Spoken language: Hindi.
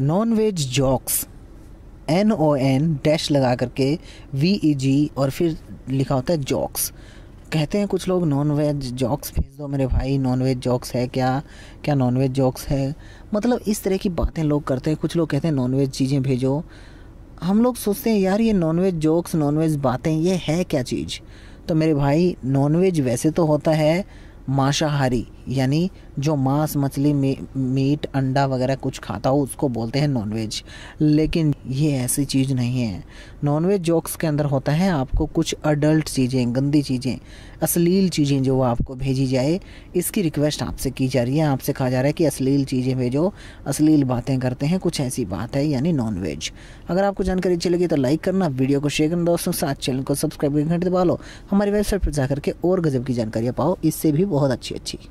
non veg jokes N O N dash लगा करके वी ई जी और फिर लिखा होता है जॉक्स कहते हैं कुछ लोग नॉन वेज जॉक्स भेज दो मेरे भाई नॉन वेज जॉक्स है क्या क्या नॉन वेज जॉक्स है मतलब इस तरह की बातें लोग करते हैं कुछ लोग कहते हैं नॉन वेज चीज़ें भेजो हम लोग सोचते हैं यार ये non veg jokes non veg बातें ये है क्या चीज़ तो मेरे भाई नॉन वेज वैसे तो होता है मांसाहारी यानी जो मांस मछली मी, मीट अंडा वगैरह कुछ खाता हो उसको बोलते हैं नॉनवेज लेकिन ये ऐसी चीज़ नहीं है नॉनवेज जोक्स के अंदर होता है आपको कुछ अडल्ट चीज़ें गंदी चीज़ें अश्लील चीज़ें जो आपको भेजी जाए इसकी रिक्वेस्ट आपसे की जा रही है आपसे कहा जा रहा है कि अश्लील चीज़ें भेजो अश्लील बातें करते हैं कुछ ऐसी बात है यानी नॉनवेज अगर आपको जानकारी अच्छी लगी तो लाइक करना वीडियो को शेयर करना दोस्तों साथ चैनल को सब्सक्राइब करके घंटे दबा लो हमारी वेबसाइट पर जा करके और गज़ब की जानकारियाँ पाओ इससे भी बहुत अच्छी अच्छी